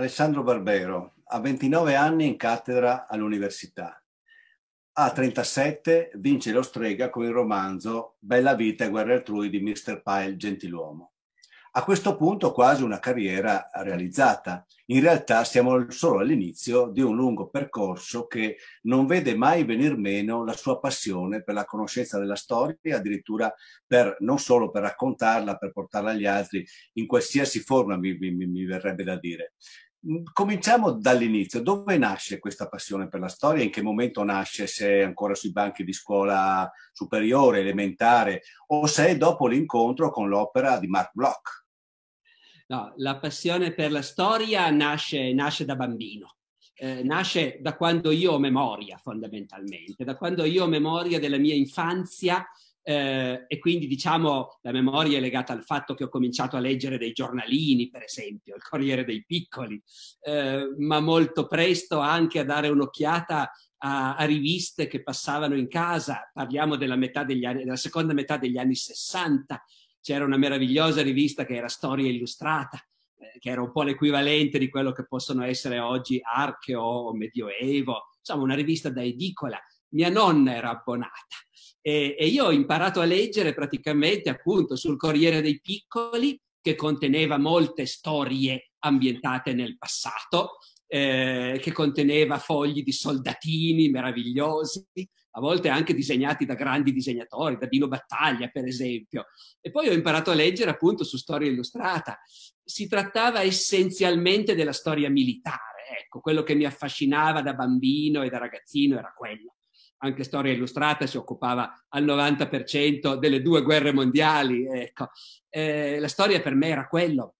Alessandro Barbero ha 29 anni in cattedra all'università. A 37 vince lo strega con il romanzo Bella vita e guerra altrui di Mr. Pyle Gentiluomo. A questo punto quasi una carriera realizzata. In realtà siamo solo all'inizio di un lungo percorso che non vede mai venir meno la sua passione per la conoscenza della storia, e addirittura per, non solo per raccontarla, per portarla agli altri, in qualsiasi forma mi, mi, mi verrebbe da dire, Mm, cominciamo dall'inizio. Dove nasce questa passione per la storia? In che momento nasce? Se è ancora sui banchi di scuola superiore, elementare, o se è dopo l'incontro con l'opera di Mark Bloch? No, la passione per la storia nasce, nasce da bambino. Eh, nasce da quando io ho memoria, fondamentalmente, da quando io ho memoria della mia infanzia, eh, e quindi diciamo la memoria è legata al fatto che ho cominciato a leggere dei giornalini, per esempio, il Corriere dei Piccoli, eh, ma molto presto anche a dare un'occhiata a, a, riviste che passavano in casa, parliamo della, metà degli anni, della seconda metà degli anni 60, c'era una meravigliosa rivista che era Storia Illustrata, eh, che era un po' l'equivalente di quello che possono essere oggi Archeo o Medioevo, insomma una rivista da edicola mia nonna era abbonata e, e io ho imparato a leggere praticamente appunto sul Corriere dei Piccoli che conteneva molte storie ambientate nel passato, eh, che conteneva fogli di soldatini meravigliosi, a volte anche disegnati da grandi disegnatori, da Dino Battaglia per esempio. E poi ho imparato a leggere appunto su storia illustrata. Si trattava essenzialmente della storia militare, ecco, quello che mi affascinava da bambino e da ragazzino era quello anche Storia Illustrata si occupava al 90% delle due guerre mondiali. Ecco. Eh, la storia per me era quello.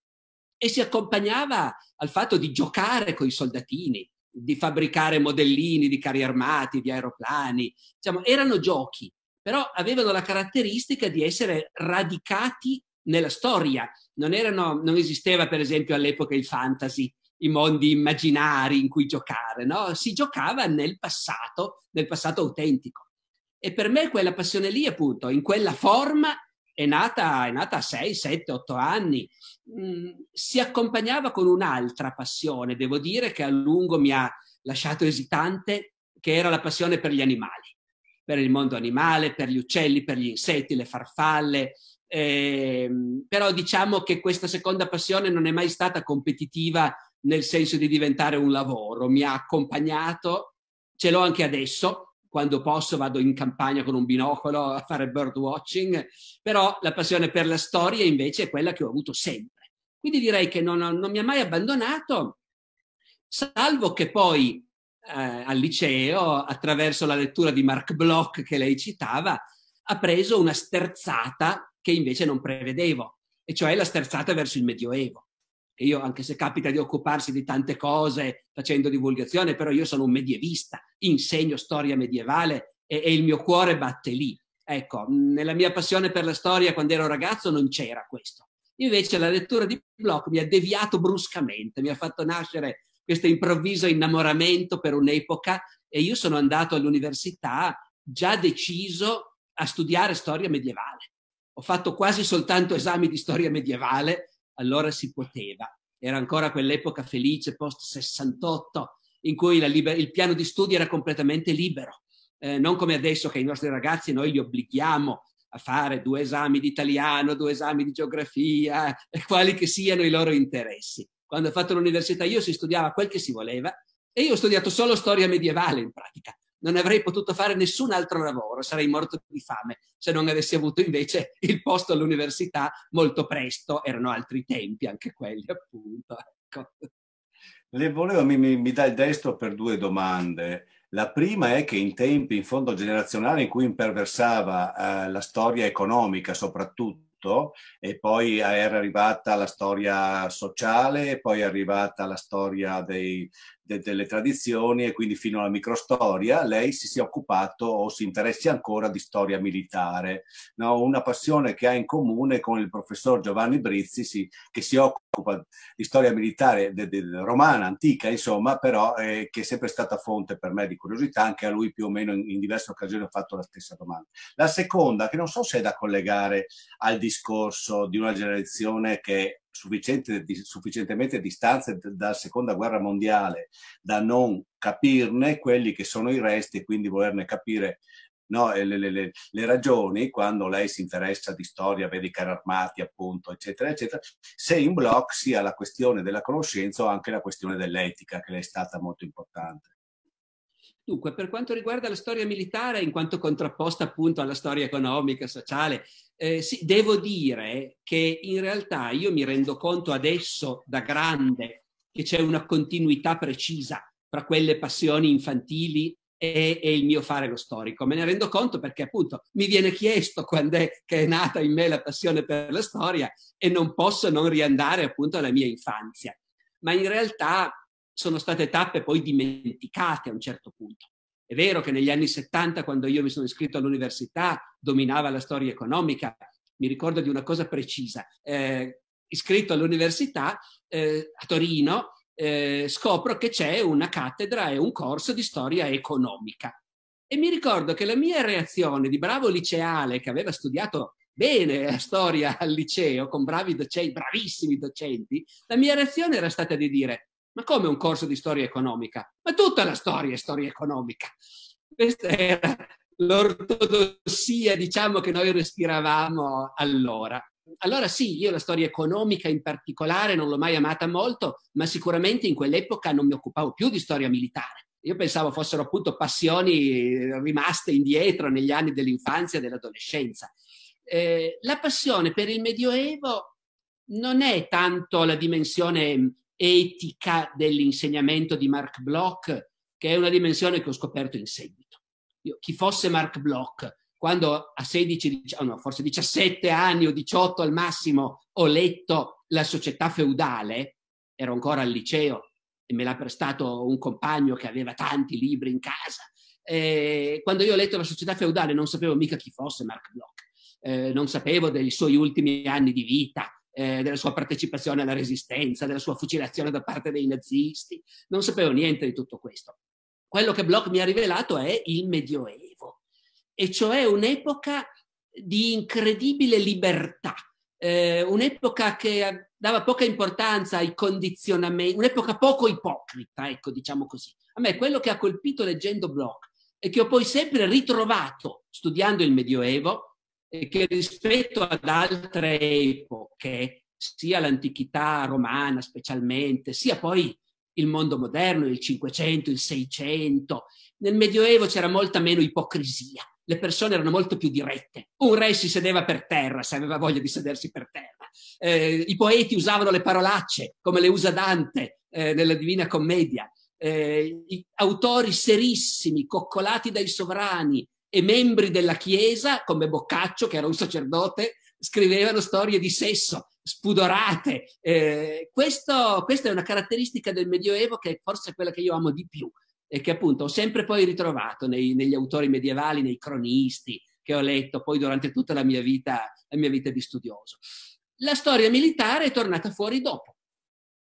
E si accompagnava al fatto di giocare con i soldatini, di fabbricare modellini di carri armati, di aeroplani. Diciamo, erano giochi, però avevano la caratteristica di essere radicati nella storia. Non, erano, non esisteva, per esempio, all'epoca il fantasy i mondi immaginari in cui giocare, no? Si giocava nel passato, nel passato autentico. E per me quella passione lì, appunto, in quella forma è nata, è nata a 6, 7, 8 anni. Mm, si accompagnava con un'altra passione, devo dire, che a lungo mi ha lasciato esitante, che era la passione per gli animali, per il mondo animale, per gli uccelli, per gli insetti, le farfalle. Eh, però diciamo che questa seconda passione non è mai stata competitiva nel senso di diventare un lavoro, mi ha accompagnato, ce l'ho anche adesso, quando posso vado in campagna con un binocolo a fare bird watching, però la passione per la storia invece è quella che ho avuto sempre. Quindi direi che non, non mi ha mai abbandonato, salvo che poi eh, al liceo, attraverso la lettura di Mark Bloch che lei citava, ha preso una sterzata che invece non prevedevo, e cioè la sterzata verso il Medioevo e io anche se capita di occuparsi di tante cose facendo divulgazione, però io sono un medievista, insegno storia medievale e, e il mio cuore batte lì. Ecco, nella mia passione per la storia quando ero ragazzo non c'era questo. Invece la lettura di Bloch mi ha deviato bruscamente, mi ha fatto nascere questo improvviso innamoramento per un'epoca e io sono andato all'università già deciso a studiare storia medievale. Ho fatto quasi soltanto esami di storia medievale allora si poteva. Era ancora quell'epoca felice post 68 in cui liber- il piano di studio era completamente libero, eh, non come adesso che i nostri ragazzi noi li obblighiamo a fare due esami di italiano, due esami di geografia, quali che siano i loro interessi. Quando ho fatto l'università io si studiava quel che si voleva e io ho studiato solo storia medievale in pratica, non avrei potuto fare nessun altro lavoro, sarei morto di fame se non avessi avuto invece il posto all'università molto presto, erano altri tempi anche quelli appunto. Ecco. Le volevo, mi, mi dà il destro per due domande. La prima è che in tempi in fondo generazionale in cui imperversava eh, la storia economica soprattutto, e poi era arrivata la storia sociale, poi è arrivata la storia dei, de, delle tradizioni e quindi fino alla microstoria, lei si sia occupato o si interessi ancora di storia militare. No? Una passione che ha in comune con il professor Giovanni Brizzi, si, che si occupa di storia militare de, de, romana, antica, insomma, però eh, che è sempre stata fonte per me di curiosità, anche a lui più o meno in, in diverse occasioni ho fatto la stessa domanda. La seconda, che non so se è da collegare al discorso di una generazione che sufficientemente distanze dalla seconda guerra mondiale da non capirne quelli che sono i resti e quindi volerne capire no, le, le, le, le, ragioni quando lei si interessa di storia, vede i carri armati appunto eccetera eccetera se in blocco sia la questione della conoscenza o anche la questione dell'etica che è stata molto importante. Dunque, per quanto riguarda la storia militare, in quanto contrapposta appunto alla storia economica, sociale, eh, sì, devo dire che in realtà io mi rendo conto adesso da grande che c'è una continuità precisa tra quelle passioni infantili e, e, il mio fare lo storico. Me ne rendo conto perché appunto mi viene chiesto quando è che è nata in me la passione per la storia e non posso non riandare appunto alla mia infanzia. Ma in realtà sono state tappe poi dimenticate a un certo punto. È vero che negli anni 70, quando io mi sono iscritto all'università, dominava la storia economica. Mi ricordo di una cosa precisa. Eh, iscritto all'università eh, a Torino, eh, scopro che c'è una cattedra e un corso di storia economica. E mi ricordo che la mia reazione di bravo liceale che aveva studiato bene la storia al liceo con bravi docenti, bravissimi docenti, la mia reazione era stata di dire ma come un corso di storia economica? Ma tutta la storia è storia economica. Questa era l'ortodossia, diciamo, che noi respiravamo allora. Allora sì, io la storia economica in particolare non l'ho mai amata molto, ma sicuramente in quell'epoca non mi occupavo più di storia militare. Io pensavo fossero appunto passioni rimaste indietro negli anni dell'infanzia e dell'adolescenza. Eh, la passione per il Medioevo non è tanto la dimensione etica dell'insegnamento di Mark Bloch, che è una dimensione che ho scoperto in seguito. Io, chi fosse Mark Bloch, quando a 16, no, forse 17 anni o 18 al massimo ho letto La società feudale, ero ancora al liceo e me l'ha prestato un compagno che aveva tanti libri in casa. Eh, quando io ho letto La società feudale non sapevo mica chi fosse Mark Bloch, eh, non sapevo dei suoi ultimi anni di vita, eh, della sua partecipazione alla resistenza, della sua fucilazione da parte dei nazisti. Non sapevo niente di tutto questo. Quello che Bloch mi ha rivelato è il Medioevo, e cioè un'epoca di incredibile libertà, eh, un'epoca che dava poca importanza ai condizionamenti, un'epoca poco ipocrita, ecco, diciamo così. A me quello che ha colpito leggendo Bloch e che ho poi sempre ritrovato studiando il Medioevo che rispetto ad altre epoche, sia l'antichità romana specialmente, sia poi il mondo moderno, il Cinquecento, il Seicento, nel Medioevo c'era molta meno ipocrisia, le persone erano molto più dirette. Un re si sedeva per terra se aveva voglia di sedersi per terra. Eh, I poeti usavano le parolacce come le usa Dante eh, nella Divina Commedia. Eh, autori serissimi, coccolati dai sovrani, e membri della Chiesa, come Boccaccio, che era un sacerdote, scrivevano storie di sesso spudorate. Eh, questo, questa è una caratteristica del Medioevo che è forse quella che io amo di più e che appunto ho sempre poi ritrovato nei, negli autori medievali, nei cronisti che ho letto poi durante tutta la mia vita, la mia vita di studioso. La storia militare è tornata fuori dopo.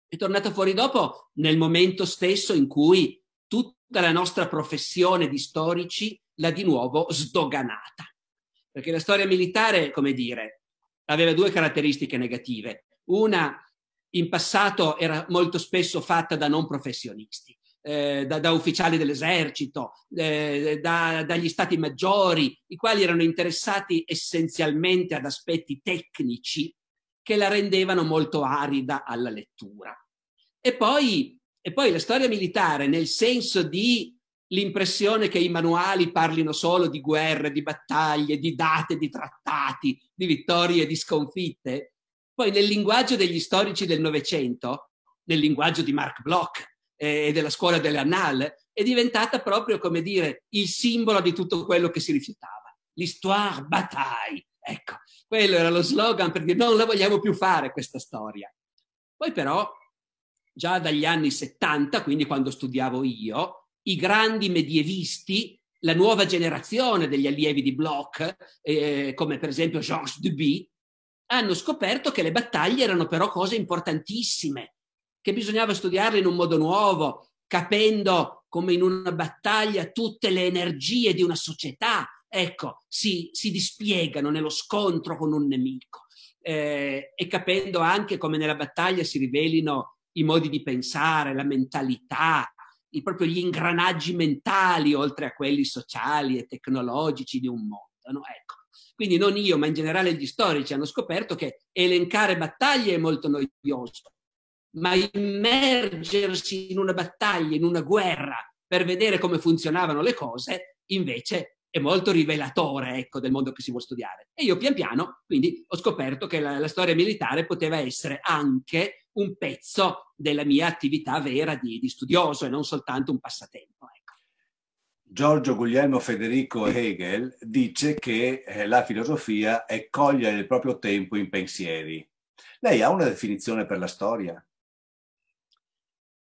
È tornata fuori dopo nel momento stesso in cui tutta la nostra professione di storici l'ha di nuovo sdoganata. Perché la storia militare, come dire, aveva due caratteristiche negative. Una, in passato era molto spesso fatta da non professionisti, eh, da, da, ufficiali dell'esercito, eh, da, dagli stati maggiori, i quali erano interessati essenzialmente ad aspetti tecnici che la rendevano molto arida alla lettura. E poi, e poi la storia militare, nel senso di l'impressione che i manuali parlino solo di guerre, di battaglie, di date, di trattati, di vittorie, di sconfitte. Poi nel linguaggio degli storici del Novecento, nel linguaggio di Marc Bloch eh, e della scuola delle Annales, è diventata proprio, come dire, il simbolo di tutto quello che si rifiutava. L'histoire bataille. Ecco, quello era lo slogan perché non la vogliamo più fare questa storia. Poi però, già dagli anni 70, quindi quando studiavo io, i grandi medievisti, la nuova generazione degli allievi di Bloch, eh, come per esempio Georges Duby, hanno scoperto che le battaglie erano però cose importantissime, che bisognava studiarle in un modo nuovo, capendo come in una battaglia tutte le energie di una società, ecco, si, si dispiegano nello scontro con un nemico eh, e capendo anche come nella battaglia si rivelino i modi di pensare, la mentalità, i, proprio gli ingranaggi mentali oltre a quelli sociali e tecnologici di un mondo. No? Ecco. Quindi non io, ma in generale gli storici hanno scoperto che elencare battaglie è molto noioso, ma immergersi in una battaglia, in una guerra, per vedere come funzionavano le cose, invece è molto rivelatore ecco, del mondo che si vuole studiare. E io pian piano, quindi, ho scoperto che la, la storia militare poteva essere anche un pezzo della mia attività vera di, di studioso e non soltanto un passatempo. Ecco. Giorgio Guglielmo Federico Hegel dice che eh, la filosofia è cogliere il proprio tempo in pensieri. Lei ha una definizione per la storia?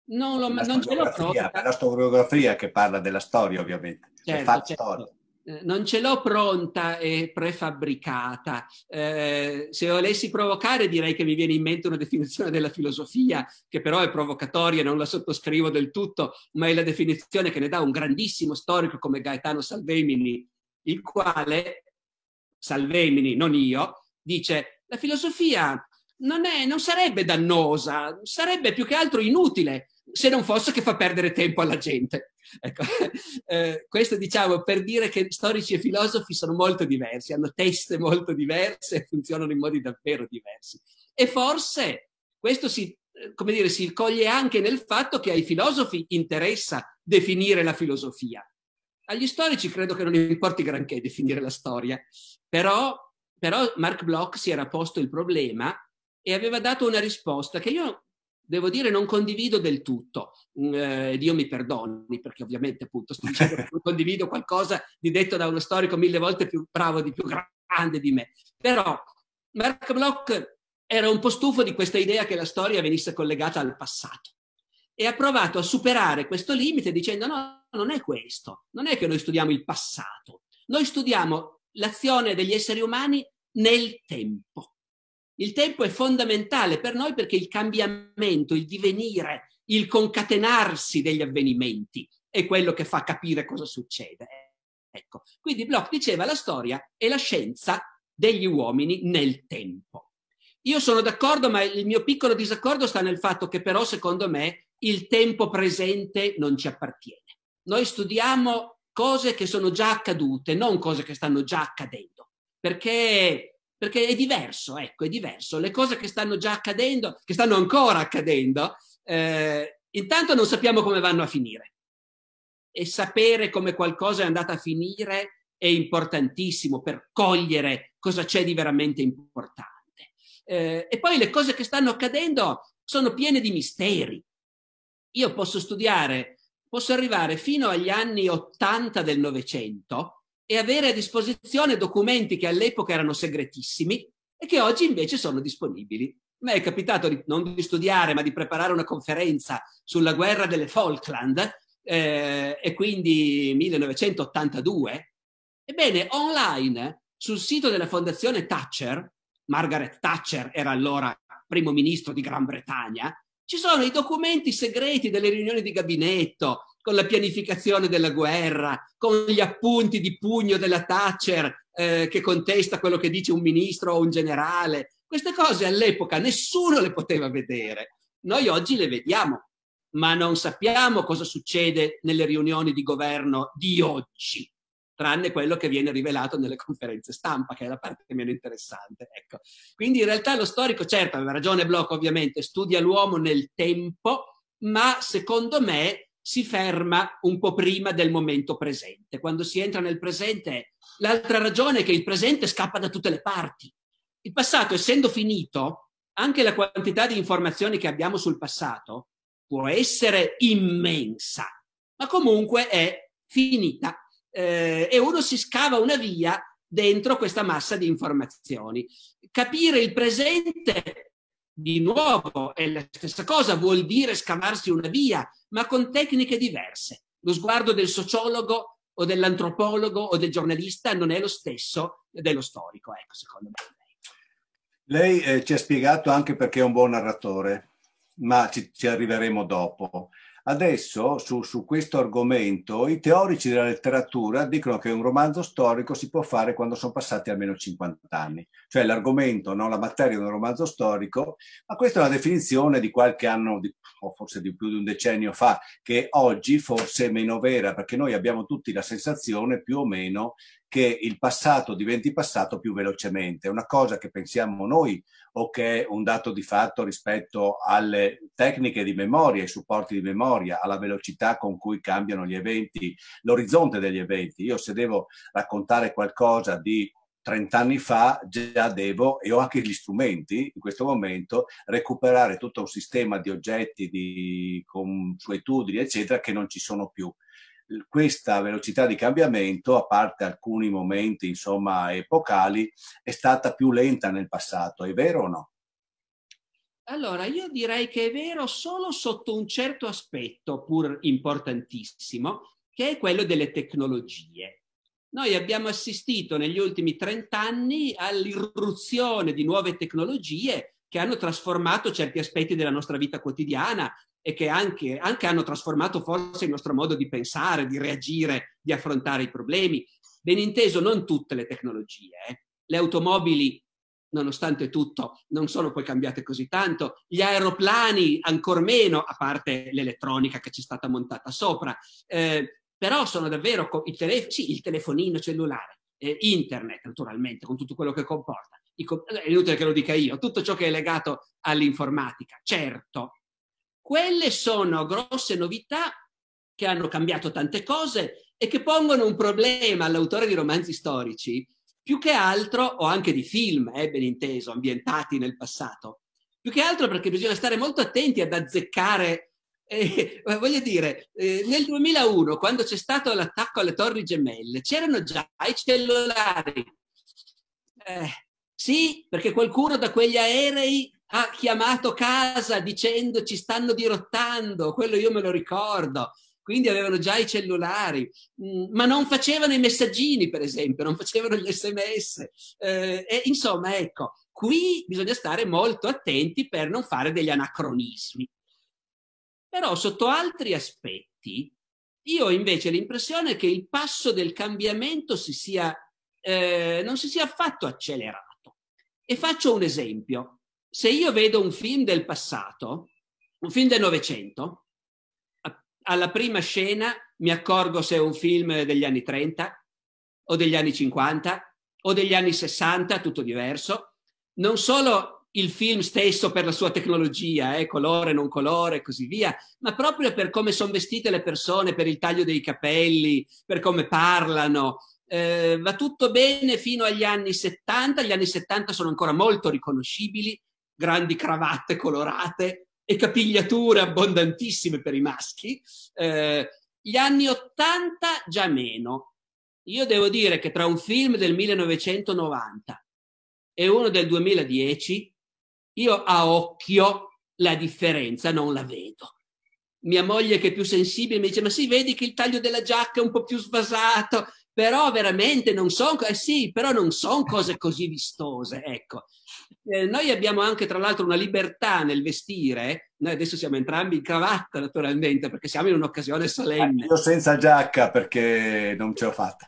Non, lo, la non ce l'ho proprio. La storiografia che parla della storia, ovviamente. Certo, certo. Eh, non ce l'ho pronta e prefabbricata. Eh, se volessi provocare direi che mi viene in mente una definizione della filosofia, che però è provocatoria, non la sottoscrivo del tutto, ma è la definizione che ne dà un grandissimo storico come Gaetano Salvemini, il quale, Salvemini, non io, dice la filosofia non, è, non sarebbe dannosa, sarebbe più che altro inutile se non fosse che fa perdere tempo alla gente. Ecco, eh, questo diciamo per dire che storici e filosofi sono molto diversi, hanno teste molto diverse e funzionano in modi davvero diversi. E forse questo si, eh, come dire, si coglie anche nel fatto che ai filosofi interessa definire la filosofia. Agli storici credo che non importi granché definire la storia, però, però Mark Bloch si era posto il problema e aveva dato una risposta che io devo dire non condivido del tutto, mm, eh, Dio mi perdoni perché ovviamente appunto sto dicendo che condivido qualcosa di detto da uno storico mille volte più bravo, di più grande di me, però Mark Bloch era un po' stufo di questa idea che la storia venisse collegata al passato e ha provato a superare questo limite dicendo no, non è questo, non è che noi studiamo il passato, noi studiamo l'azione degli esseri umani nel tempo il tempo è fondamentale per noi perché il cambiamento, il divenire, il concatenarsi degli avvenimenti è quello che fa capire cosa succede. Ecco, quindi Bloch diceva la storia è la scienza degli uomini nel tempo. Io sono d'accordo, ma il mio piccolo disaccordo sta nel fatto che però, secondo me, il tempo presente non ci appartiene. Noi studiamo cose che sono già accadute, non cose che stanno già accadendo, perché perché è diverso, ecco, è diverso. Le cose che stanno già accadendo, che stanno ancora accadendo, eh, intanto non sappiamo come vanno a finire. E sapere come qualcosa è andata a finire è importantissimo per cogliere cosa c'è di veramente importante. Eh, e poi le cose che stanno accadendo sono piene di misteri. Io posso studiare, posso arrivare fino agli anni 80 del Novecento e avere a disposizione documenti che all'epoca erano segretissimi e che oggi invece sono disponibili. A me è capitato di, non di studiare, ma di preparare una conferenza sulla guerra delle Falkland eh, e quindi 1982. Ebbene, online sul sito della fondazione Thatcher, Margaret Thatcher era allora primo ministro di Gran Bretagna, ci sono i documenti segreti delle riunioni di gabinetto, con la pianificazione della guerra, con gli appunti di pugno della Thatcher eh, che contesta quello che dice un ministro o un generale. Queste cose all'epoca nessuno le poteva vedere. Noi oggi le vediamo, ma non sappiamo cosa succede nelle riunioni di governo di oggi, tranne quello che viene rivelato nelle conferenze stampa, che è la parte meno interessante. Ecco. Quindi in realtà lo storico, certo, aveva ragione Bloch ovviamente, studia l'uomo nel tempo, ma secondo me si ferma un po' prima del momento presente. Quando si entra nel presente, l'altra ragione è che il presente scappa da tutte le parti. Il passato, essendo finito, anche la quantità di informazioni che abbiamo sul passato può essere immensa, ma comunque è finita eh, e uno si scava una via dentro questa massa di informazioni. Capire il presente di nuovo è la stessa cosa, vuol dire scavarsi una via, ma con tecniche diverse. Lo sguardo del sociologo o dell'antropologo o del giornalista non è lo stesso dello storico, ecco, secondo me. Lei eh, ci ha spiegato anche perché è un buon narratore, ma ci, ci arriveremo dopo. Adesso su, su, questo argomento i teorici della letteratura dicono che un romanzo storico si può fare quando sono passati almeno 50 anni, cioè l'argomento, non la materia di un romanzo storico, ma questa è una definizione di qualche anno di, o forse di più di un decennio fa, che oggi forse è meno vera, perché noi abbiamo tutti la sensazione più o meno che il passato diventi passato più velocemente. È una cosa che pensiamo noi o che è un dato di fatto rispetto alle tecniche di memoria, ai supporti di memoria, alla velocità con cui cambiano gli eventi, l'orizzonte degli eventi. Io se devo raccontare qualcosa di 30 anni fa già devo, e ho anche gli strumenti in questo momento, recuperare tutto un sistema di oggetti, di consuetudini, eccetera, che non ci sono più questa velocità di cambiamento, a parte alcuni momenti insomma epocali, è stata più lenta nel passato, è vero o no? Allora, io direi che è vero solo sotto un certo aspetto, pur importantissimo, che è quello delle tecnologie. Noi abbiamo assistito negli ultimi 30 anni all'irruzione di nuove tecnologie che hanno trasformato certi aspetti della nostra vita quotidiana e che anche, anche hanno trasformato forse il nostro modo di pensare, di reagire, di affrontare i problemi. Ben inteso, non tutte le tecnologie. Eh. Le automobili nonostante tutto, non sono poi cambiate così tanto. Gli aeroplani, ancor meno, a parte l'elettronica che ci è stata montata sopra. Eh, però sono davvero co- il, telef- sì, il telefonino cellulare, eh, internet naturalmente, con tutto quello che comporta è inutile che lo dica io, tutto ciò che è legato all'informatica, certo. Quelle sono grosse novità che hanno cambiato tante cose e che pongono un problema all'autore di romanzi storici, più che altro, o anche di film, eh, ben inteso, ambientati nel passato, più che altro perché bisogna stare molto attenti ad azzeccare eh, eh voglio dire, eh, nel 2001, quando c'è stato l'attacco alle Torri Gemelle, c'erano già i cellulari. Eh, sì, perché qualcuno da quegli aerei ha chiamato casa dicendo ci stanno dirottando, quello io me lo ricordo. Quindi avevano già i cellulari, mm, ma non facevano i messaggini, per esempio, non facevano gli sms. Eh, e, insomma, ecco, qui bisogna stare molto attenti per non fare degli anacronismi. Però sotto altri aspetti, io ho invece l'impressione che il passo del cambiamento si sia, eh, non si sia affatto accelerato. E faccio un esempio. Se io vedo un film del passato, un film del Novecento, alla prima scena mi accorgo se è un film degli anni 30 o degli anni 50 o degli anni 60, tutto diverso. Non solo il film stesso per la sua tecnologia, eh, colore, non colore e così via, ma proprio per come sono vestite le persone, per il taglio dei capelli, per come parlano, eh, va tutto bene fino agli anni 70, gli anni 70 sono ancora molto riconoscibili, grandi cravatte colorate e capigliature abbondantissime per i maschi. Eh, gli anni 80 già meno. Io devo dire che tra un film del 1990 e uno del 2010, io a occhio la differenza non la vedo. Mia moglie che è più sensibile mi dice, ma sì, vedi che il taglio della giacca è un po' più svasato, però veramente non sono, eh sì, però non sono cose così vistose, ecco. Eh, noi abbiamo anche tra l'altro una libertà nel vestire, noi adesso siamo entrambi in cravatta naturalmente perché siamo in un'occasione solenne. Eh, io senza giacca perché non ce l'ho fatta.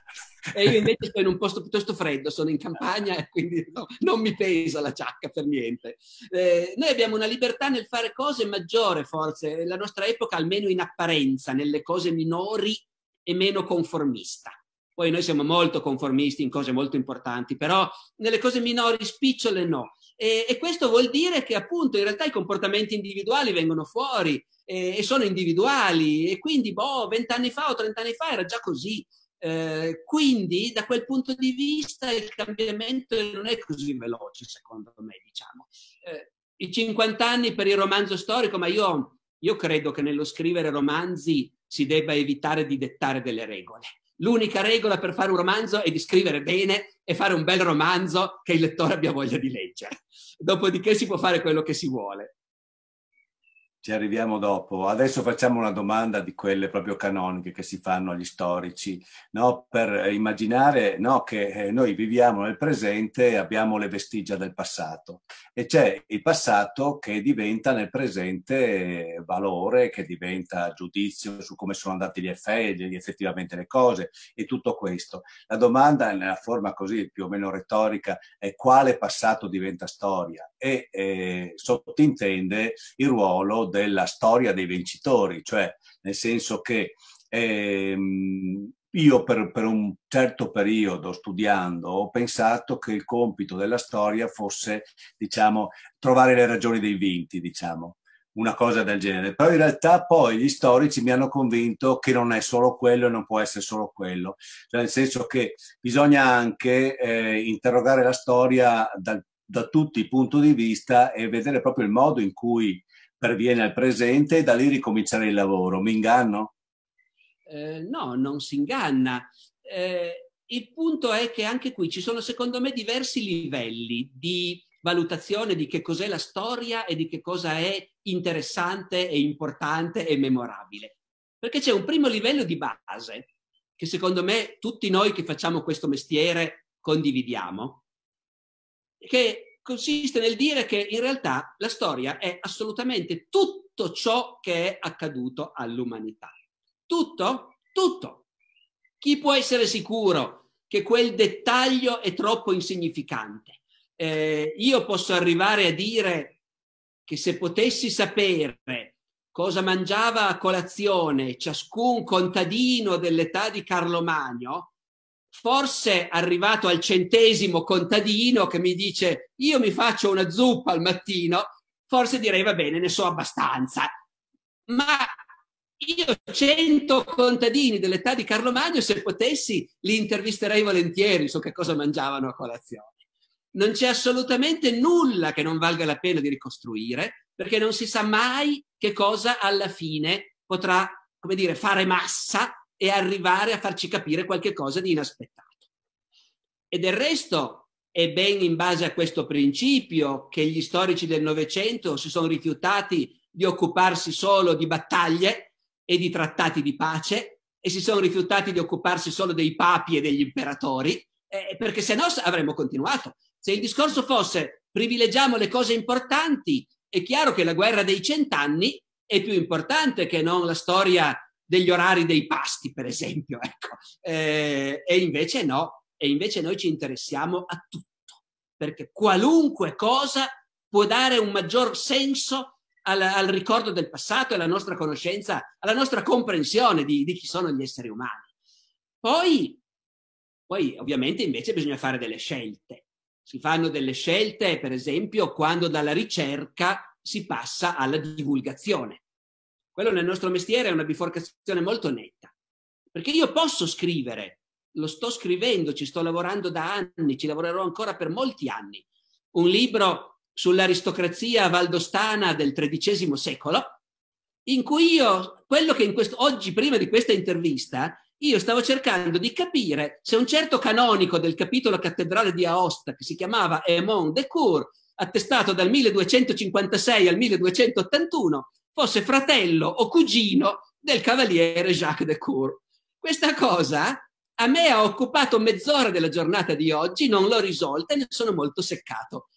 E io invece sto in un posto piuttosto freddo, sono in campagna e quindi no, non mi pesa la giacca per niente. Eh, noi abbiamo una libertà nel fare cose maggiore forse, la nostra epoca almeno in apparenza, nelle cose minori e meno conformista. Poi noi siamo molto conformisti in cose molto importanti, però nelle cose minori, spicciole no. E, e questo vuol dire che appunto in realtà i comportamenti individuali vengono fuori e, e sono individuali e quindi boh, vent'anni fa o trent'anni fa era già così. Eh, quindi da quel punto di vista il cambiamento non è così veloce, secondo me, diciamo. Eh, I 50 anni per il romanzo storico, ma io, io credo che nello scrivere romanzi si debba evitare di dettare delle regole. L'unica regola per fare un romanzo è di scrivere bene e fare un bel romanzo che il lettore abbia voglia di leggere. Dopodiché si può fare quello che si vuole ci arriviamo dopo. Adesso facciamo una domanda di quelle proprio canoniche che si fanno agli storici, no? per eh, immaginare no, che eh, noi viviamo nel presente e abbiamo le vestigia del passato e c'è il passato che diventa nel presente eh, valore, che diventa giudizio su come sono andati gli effetti, effettivamente le cose e tutto questo. La domanda nella forma così più o meno retorica è quale passato diventa storia e eh, sottintende il ruolo della storia dei vincitori, cioè nel senso che ehm, io per, per, un certo periodo studiando ho pensato che il compito della storia fosse, diciamo, trovare le ragioni dei vinti, diciamo, una cosa del genere. Però in realtà poi gli storici mi hanno convinto che non è solo quello e non può essere solo quello, cioè nel senso che bisogna anche eh, interrogare la storia dal, da tutti i punti di vista e vedere proprio il modo in cui perviene al presente e da lì ricominciare il lavoro. Mi inganno? Eh, no, non si inganna. Eh, il punto è che anche qui ci sono secondo me diversi livelli di valutazione di che cos'è la storia e di che cosa è interessante e importante e memorabile. Perché c'è un primo livello di base che secondo me tutti noi che facciamo questo mestiere condividiamo, che consiste nel dire che in realtà la storia è assolutamente tutto ciò che è accaduto all'umanità. Tutto? Tutto. Chi può essere sicuro che quel dettaglio è troppo insignificante? Eh, io posso arrivare a dire che se potessi sapere cosa mangiava a colazione ciascun contadino dell'età di Carlo Magno, forse arrivato al centesimo contadino che mi dice io mi faccio una zuppa al mattino, forse direi va bene, ne so abbastanza. Ma io cento contadini dell'età di Carlo Magno, se potessi, li intervisterei volentieri su che cosa mangiavano a colazione. Non c'è assolutamente nulla che non valga la pena di ricostruire, perché non si sa mai che cosa alla fine potrà, come dire, fare massa e arrivare a farci capire qualche cosa di inaspettato. E del resto è ben in base a questo principio che gli storici del Novecento si sono rifiutati di occuparsi solo di battaglie e di trattati di pace e si sono rifiutati di occuparsi solo dei papi e degli imperatori, eh, perché se no avremmo continuato. Se il discorso fosse privilegiamo le cose importanti, è chiaro che la guerra dei cent'anni è più importante che non la storia degli orari dei pasti, per esempio. Ecco. Eh, e invece no, e invece noi ci interessiamo a tutto, perché qualunque cosa può dare un maggior senso al, al ricordo del passato e alla nostra conoscenza, alla nostra comprensione di, di chi sono gli esseri umani. Poi, poi, ovviamente, invece bisogna fare delle scelte. Si fanno delle scelte, per esempio, quando dalla ricerca si passa alla divulgazione quello nel nostro mestiere è una biforcazione molto netta, perché io posso scrivere, lo sto scrivendo, ci sto lavorando da anni, ci lavorerò ancora per molti anni, un libro sull'aristocrazia valdostana del XIII secolo, in cui io, quello che in questo, oggi prima di questa intervista, io stavo cercando di capire se un certo canonico del capitolo cattedrale di Aosta, che si chiamava Aimon de Cour, attestato dal 1256 al 1281, fosse fratello o cugino del cavaliere Jacques de Cour. Questa cosa a me ha occupato mezz'ora della giornata di oggi, non l'ho risolta e ne sono molto seccato.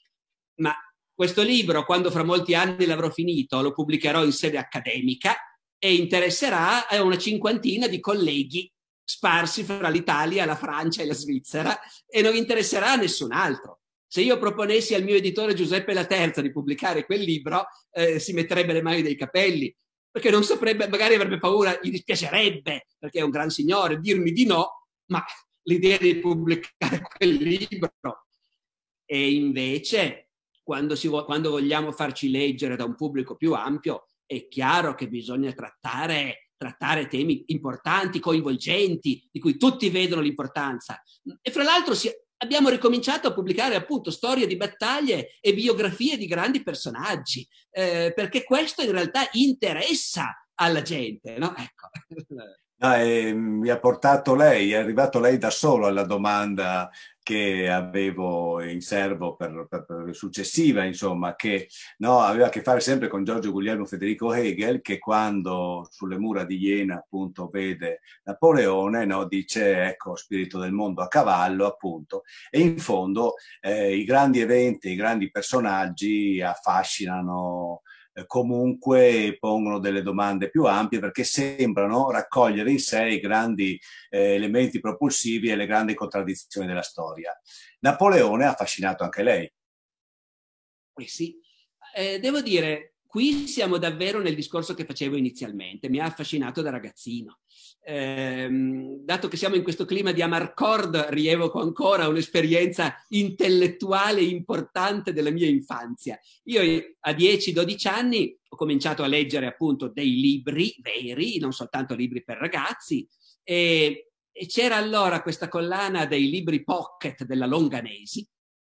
Ma questo libro, quando fra molti anni l'avrò finito, lo pubblicherò in sede accademica e interesserà a una cinquantina di colleghi sparsi fra l'Italia, la Francia e la Svizzera e non interesserà a nessun altro. Se io proponessi al mio editore Giuseppe La Terza di pubblicare quel libro, eh, si metterebbe le mani dei capelli, perché non saprebbe, magari avrebbe paura, gli dispiacerebbe, perché è un gran signore, dirmi di no, ma l'idea di pubblicare quel libro. E invece, quando, vo- quando vogliamo farci leggere da un pubblico più ampio, è chiaro che bisogna trattare trattare temi importanti, coinvolgenti, di cui tutti vedono l'importanza. E fra l'altro si, abbiamo ricominciato a pubblicare appunto storie di battaglie e biografie di grandi personaggi, eh, perché questo in realtà interessa alla gente, no? Ecco. No, ehm, mi ha portato lei, è arrivato lei da solo alla domanda che avevo in serbo per, per, per successiva, insomma, che no, aveva a che fare sempre con Giorgio Guglielmo Federico Hegel, che quando sulle mura di Iena appunto vede Napoleone, no, dice ecco, spirito del mondo a cavallo, appunto, e in fondo eh, i grandi eventi, i grandi personaggi affascinano eh, comunque pongono delle domande più ampie perché sembrano raccogliere in sé i grandi eh, elementi propulsivi e le grandi contraddizioni della storia. Napoleone ha affascinato anche lei. Eh sì, eh, devo dire, Qui siamo davvero nel discorso che facevo inizialmente, mi ha affascinato da ragazzino. Eh, dato che siamo in questo clima di Amarcord, rievoco ancora un'esperienza intellettuale importante della mia infanzia. Io a 10-12 anni ho cominciato a leggere appunto dei libri veri, non soltanto libri per ragazzi, e, e c'era allora questa collana dei libri pocket della Longanesi,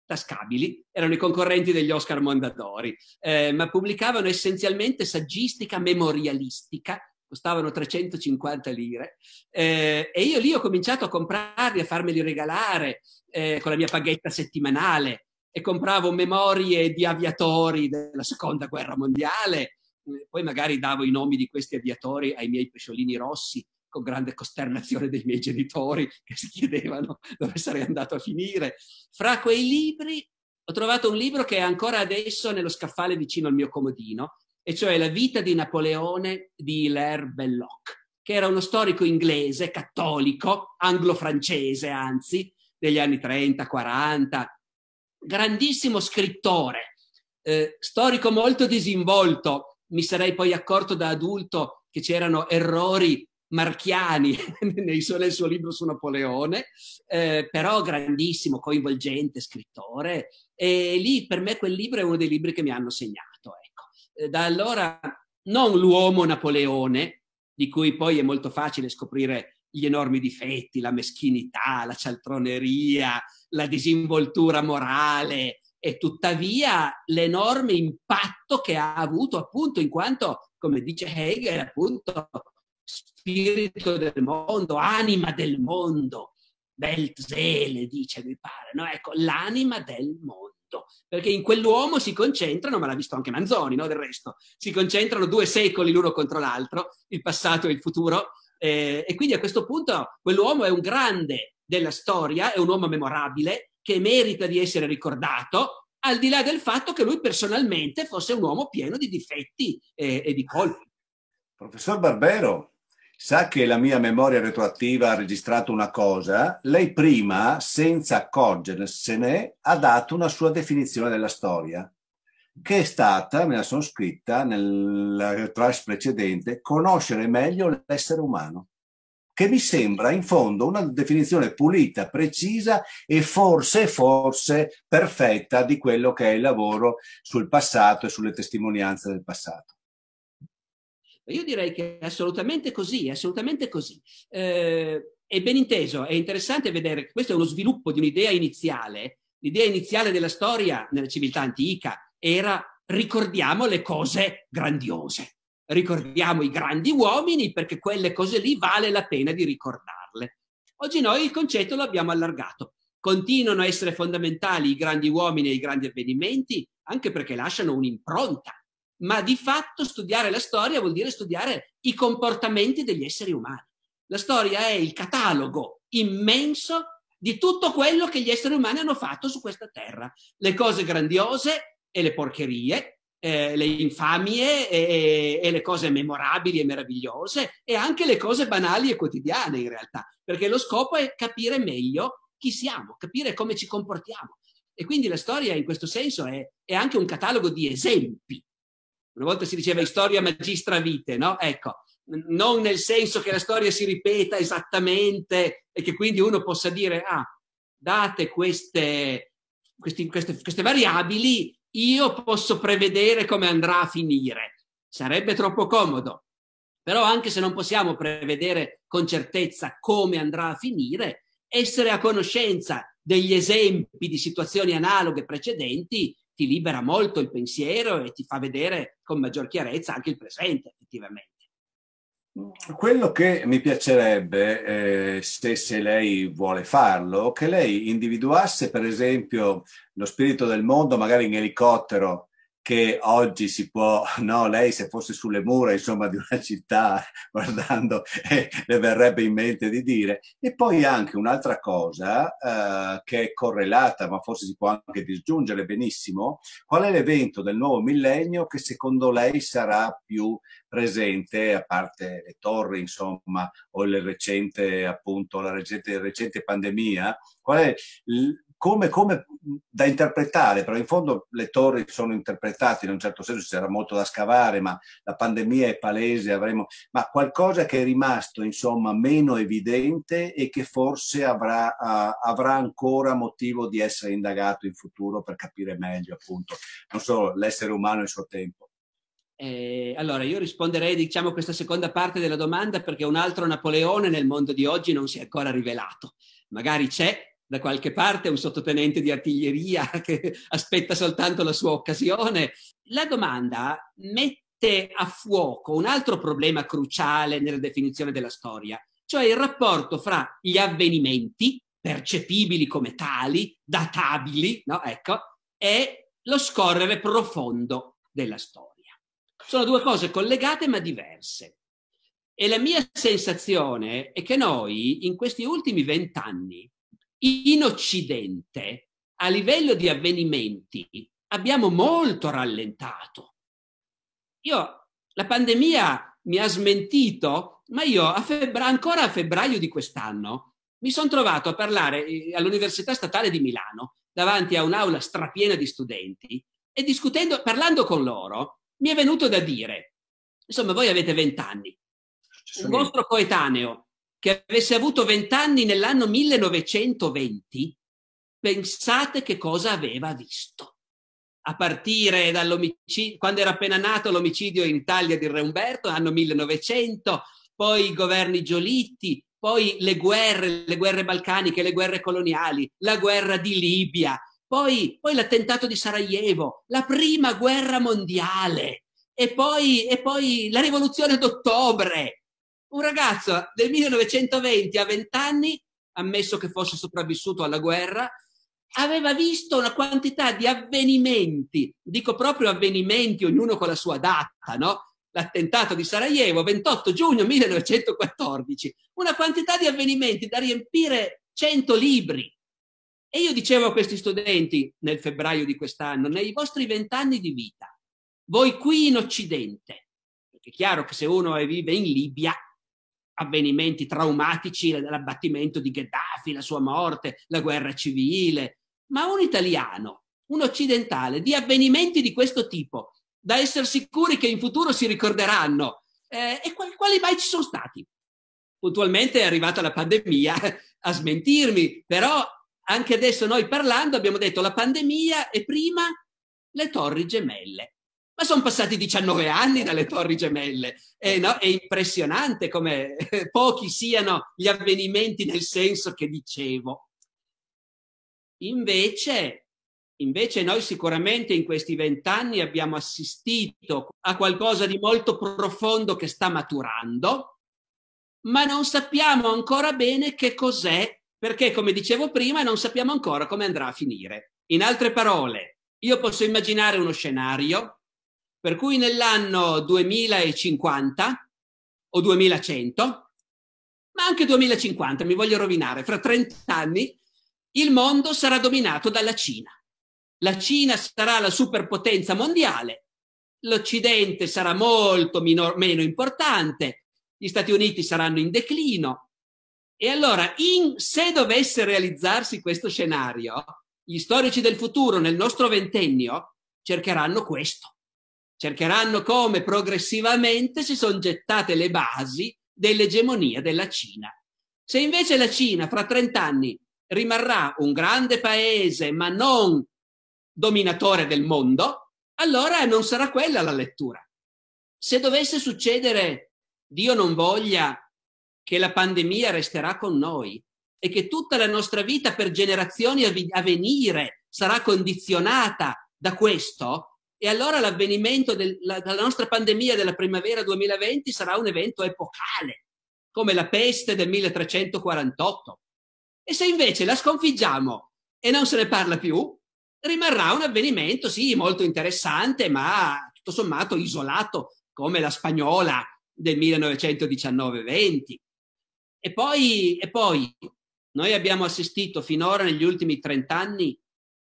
Tascabili, erano i concorrenti degli Oscar Mondadori, eh, ma pubblicavano essenzialmente saggistica memorialistica, costavano 350 lire, eh, e io lì ho cominciato a comprarli, a farmeli regalare eh, con la mia paghetta settimanale, e compravo memorie di aviatori della seconda guerra mondiale, eh, poi magari davo i nomi di questi aviatori ai miei pesciolini rossi con grande costernazione dei miei genitori che si chiedevano dove sarei andato a finire. Fra quei libri ho trovato un libro che è ancora adesso nello scaffale vicino al mio comodino, e cioè La vita di Napoleone di Hilaire Belloc, che era uno storico inglese, cattolico, anglo-francese anzi, degli anni 30, 40, grandissimo scrittore, eh, storico molto disinvolto. Mi sarei poi accorto da adulto che c'erano errori Marchiani nel suo, nel suo libro su Napoleone, eh, però grandissimo, coinvolgente scrittore e lì per me quel libro è uno dei libri che mi hanno segnato. Ecco. Eh, da allora non l'uomo Napoleone, di cui poi è molto facile scoprire gli enormi difetti, la meschinità, la cialtroneria, la disinvoltura morale e tuttavia l'enorme impatto che ha avuto appunto in quanto, come dice Hegel, appunto spirito del mondo, anima del mondo. Beltzele dice, mi pare, no? Ecco, l'anima del mondo perché in quell'uomo si concentrano, ma l'ha visto anche Manzoni, no? del resto, si concentrano due secoli l'uno contro l'altro, il passato e il futuro, eh, e quindi a questo punto quell'uomo è un grande della storia, è un uomo memorabile, che merita di essere ricordato, al di là del fatto che lui personalmente fosse un uomo pieno di difetti e, eh, e di colpi. Professor Barbero, Sa che la mia memoria retroattiva ha registrato una cosa? Lei prima, senza accorgersene, ha dato una sua definizione della storia, che è stata, me la sono scritta nel trash precedente, conoscere meglio l'essere umano, che mi sembra in fondo una definizione pulita, precisa e forse, forse perfetta di quello che è il lavoro sul passato e sulle testimonianze del passato. Io direi che è assolutamente così, è assolutamente così. Eh, e ben inteso, è interessante vedere che questo è uno sviluppo di un'idea iniziale. L'idea iniziale della storia nella civiltà antica era ricordiamo le cose grandiose, ricordiamo i grandi uomini perché quelle cose lì vale la pena di ricordarle. Oggi noi il concetto lo abbiamo allargato. Continuano a essere fondamentali i grandi uomini e i grandi avvenimenti, anche perché lasciano un'impronta ma di fatto studiare la storia vuol dire studiare i comportamenti degli esseri umani. La storia è il catalogo immenso di tutto quello che gli esseri umani hanno fatto su questa terra, le cose grandiose e le porcherie, eh, le infamie e, e, le cose memorabili e meravigliose e anche le cose banali e quotidiane in realtà, perché lo scopo è capire meglio chi siamo, capire come ci comportiamo. E quindi la storia in questo senso è, è anche un catalogo di esempi una volta si diceva storia magistra vite, no? Ecco, non nel senso che la storia si ripeta esattamente e che quindi uno possa dire, ah, date queste, questi, queste, queste variabili, io posso prevedere come andrà a finire. Sarebbe troppo comodo. Però anche se non possiamo prevedere con certezza come andrà a finire, essere a conoscenza degli esempi di situazioni analoghe precedenti ti libera molto il pensiero e ti fa vedere con maggior chiarezza anche il presente, effettivamente. Quello che mi piacerebbe, eh, se, se, lei vuole farlo, che lei individuasse per esempio lo spirito del mondo magari in elicottero che oggi si può, no, lei se fosse sulle mura, insomma, di una città, guardando, eh, le verrebbe in mente di dire. E poi anche un'altra cosa eh, che è correlata, ma forse si può anche disgiungere benissimo, qual è l'evento del nuovo millennio che secondo lei sarà più presente, a parte le torri, insomma, o le recente, appunto, la recente, recente pandemia, qual è come, come, da interpretare, però in fondo le torri sono interpretate, in un certo senso c'era molto da scavare, ma la pandemia è palese, avremo, ma qualcosa che è rimasto insomma meno evidente e che forse avrà, uh, avrà ancora motivo di essere indagato in futuro per capire meglio appunto, non solo l'essere umano e il suo tempo. Eh, allora, io risponderei, diciamo, a questa seconda parte della domanda perché un altro Napoleone nel mondo di oggi non si è ancora rivelato. Magari c'è, da qualche parte, un sottotenente di artiglieria che aspetta soltanto la sua occasione. La domanda mette a fuoco un altro problema cruciale nella definizione della storia, cioè il rapporto fra gli avvenimenti, percepibili come tali, databili, no? ecco, e lo scorrere profondo della storia. Sono due cose collegate ma diverse. E la mia sensazione è che noi in questi ultimi vent'anni in Occidente, a livello di avvenimenti, abbiamo molto rallentato. Io, la pandemia mi ha smentito, ma io a febbra- ancora a febbraio di quest'anno mi sono trovato a parlare eh, all'Università Statale di Milano, davanti a un'aula strapiena di studenti, e discutendo, parlando con loro, mi è venuto da dire, insomma, voi avete vent'anni, il vostro coetaneo che avesse avuto vent'anni nell'anno 1920, pensate che cosa aveva visto. A partire dall'omicidio, quando era appena nato l'omicidio in Italia di Re Umberto, anno 1900, poi i governi Giolitti, poi le guerre, le guerre balcaniche, le guerre coloniali, la guerra di Libia, poi, poi l'attentato di Sarajevo, la prima guerra mondiale e poi, e poi la rivoluzione d'ottobre, un ragazzo del 1920 a 20 anni, ammesso che fosse sopravvissuto alla guerra, aveva visto una quantità di avvenimenti, dico proprio avvenimenti, ognuno con la sua data, no? L'attentato di Sarajevo, 28 giugno 1914, una quantità di avvenimenti da riempire 100 libri. E io dicevo a questi studenti nel febbraio di quest'anno, nei vostri vent'anni di vita, voi qui in Occidente, perché è chiaro che se uno vive in Libia avvenimenti traumatici, l'abbattimento di Gheddafi, la sua morte, la guerra civile, ma un italiano, un occidentale, di avvenimenti di questo tipo, da essere sicuri che in futuro si ricorderanno, eh, e quali, quali mai ci sono stati? Puntualmente è arrivata la pandemia a smentirmi, però anche adesso noi parlando abbiamo detto la pandemia e prima le torri gemelle. Ma sono passati 19 anni dalle Torri Gemelle. Eh, no? È impressionante come eh, pochi siano gli avvenimenti nel senso che dicevo. Invece, invece noi sicuramente in questi vent'anni abbiamo assistito a qualcosa di molto profondo che sta maturando, ma non sappiamo ancora bene che cos'è, perché come dicevo prima non sappiamo ancora come andrà a finire. In altre parole, io posso immaginare uno scenario per cui nell'anno 2050 o 2100, ma anche 2050, mi voglio rovinare, fra 30 anni il mondo sarà dominato dalla Cina. La Cina sarà la superpotenza mondiale, l'Occidente sarà molto minor, meno importante, gli Stati Uniti saranno in declino. E allora, in, se dovesse realizzarsi questo scenario, gli storici del futuro nel nostro ventennio cercheranno questo, cercheranno come progressivamente si sono gettate le basi dell'egemonia della Cina. Se invece la Cina fra 30 anni rimarrà un grande paese ma non dominatore del mondo, allora non sarà quella la lettura. Se dovesse succedere, Dio non voglia, che la pandemia resterà con noi e che tutta la nostra vita per generazioni a venire sarà condizionata da questo, e allora l'avvenimento della nostra pandemia della primavera 2020 sarà un evento epocale, come la peste del 1348. E se invece la sconfiggiamo e non se ne parla più, rimarrà un avvenimento, sì, molto interessante, ma tutto sommato isolato, come la spagnola del 1919-20. E poi, e poi noi abbiamo assistito finora negli ultimi trent'anni,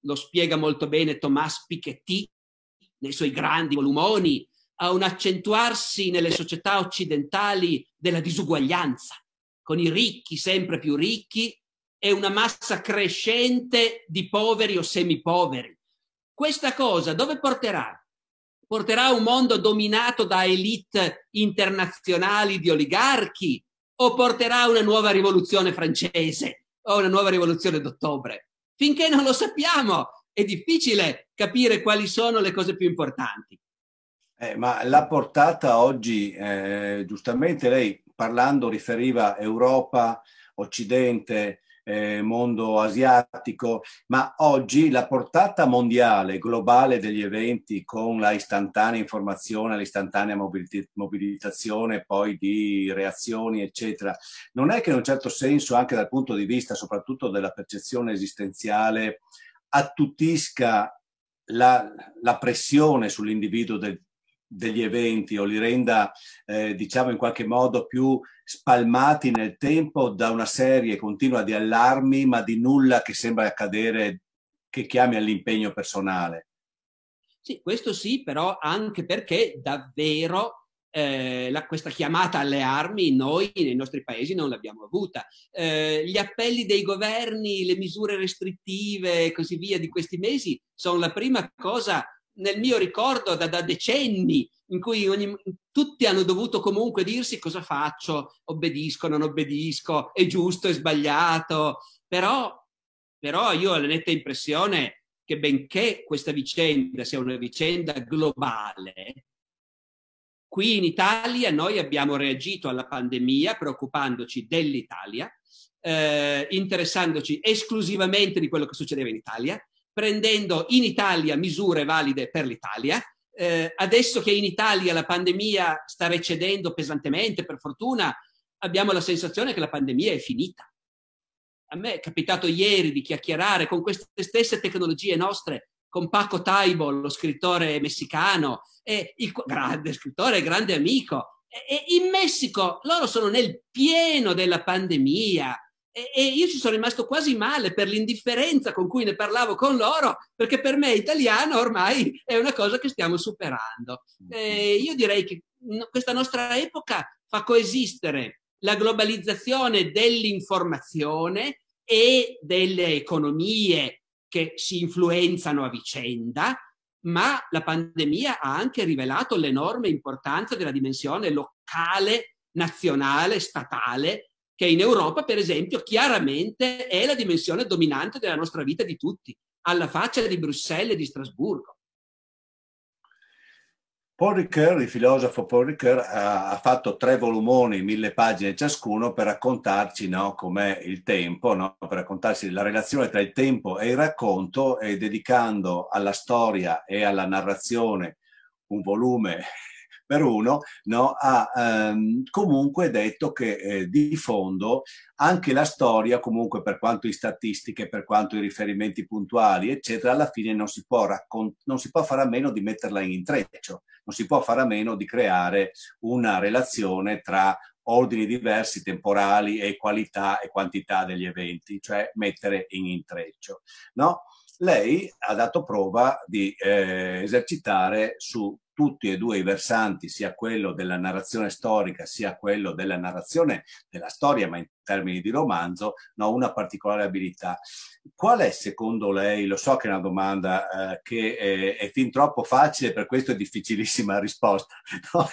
lo spiega molto bene Thomas Piketty, nei suoi grandi volumoni a un accentuarsi nelle società occidentali della disuguaglianza, con i ricchi sempre più ricchi e una massa crescente di poveri o semipoveri. Questa cosa dove porterà? Porterà a un mondo dominato da elite internazionali di oligarchi o porterà a una nuova rivoluzione francese o una nuova rivoluzione d'ottobre? Finché non lo sappiamo, è difficile capire quali sono le cose più importanti. Eh, ma la portata oggi, eh, giustamente lei parlando riferiva Europa, Occidente, eh, mondo asiatico, ma oggi la portata mondiale, globale degli eventi con la istantanea informazione, l'istantanea mobilitazione poi di reazioni, eccetera, non è che in un certo senso, anche dal punto di vista soprattutto della percezione esistenziale attutisca la, la pressione sull'individuo del, degli eventi o li renda, eh, diciamo, in qualche modo più spalmati nel tempo da una serie continua di allarmi, ma di nulla che sembra accadere che chiami all'impegno personale. Sì, questo sì, però anche perché davvero eh, la, questa chiamata alle armi noi nei nostri paesi non l'abbiamo avuta. Eh, gli appelli dei governi, le misure restrittive e così via di questi mesi sono la prima cosa nel mio ricordo da, da decenni in cui ogni, tutti hanno dovuto comunque dirsi cosa faccio, obbedisco, non obbedisco, è giusto, è sbagliato, però, però io ho la netta impressione che benché questa vicenda sia una vicenda globale, Qui in Italia noi abbiamo reagito alla pandemia preoccupandoci dell'Italia, eh, interessandoci esclusivamente di quello che succedeva in Italia, prendendo in Italia misure valide per l'Italia. Eh, adesso che in Italia la pandemia sta recedendo pesantemente, per fortuna, abbiamo la sensazione che la pandemia è finita. A me è capitato ieri di chiacchierare con queste stesse tecnologie nostre con Paco Taibo, lo scrittore messicano, il, grande scrittore, grande amico. E, e in Messico loro sono nel pieno della pandemia, e, io ci sono rimasto quasi male per l'indifferenza con cui ne parlavo con loro, perché per me italiano ormai è una cosa che stiamo superando. E io direi che questa nostra epoca fa coesistere la globalizzazione dell'informazione e delle economie che si influenzano a vicenda, ma la pandemia ha anche rivelato l'enorme importanza della dimensione locale, nazionale, statale, che in Europa, per esempio, chiaramente è la dimensione dominante della nostra vita di tutti, alla faccia di Bruxelles e di Strasburgo. Paul Ricoeur, il filosofo Paul Ricoeur, ha, fatto tre volumoni, mille pagine ciascuno, per raccontarci no, com'è il tempo, no? per raccontarci la relazione tra il tempo e il racconto e dedicando alla storia e alla narrazione un volume per uno, no, ha ehm, comunque detto che eh, di fondo anche la storia, comunque per quanto in statistiche, per quanto in riferimenti puntuali, eccetera, alla fine non si può, raccont- non si può fare a meno di metterla in intreccio, non si può fare a meno di creare una relazione tra ordini diversi temporali e qualità e quantità degli eventi, cioè mettere in intreccio. No? Lei ha dato prova di eh, esercitare su tutti e due i versanti, sia quello della narrazione storica sia quello della narrazione della storia, ma in termini di romanzo, no, una particolare abilità. Qual è secondo lei, lo so che è una domanda eh, che è, è, fin troppo facile, per questo è difficilissima risposta, no?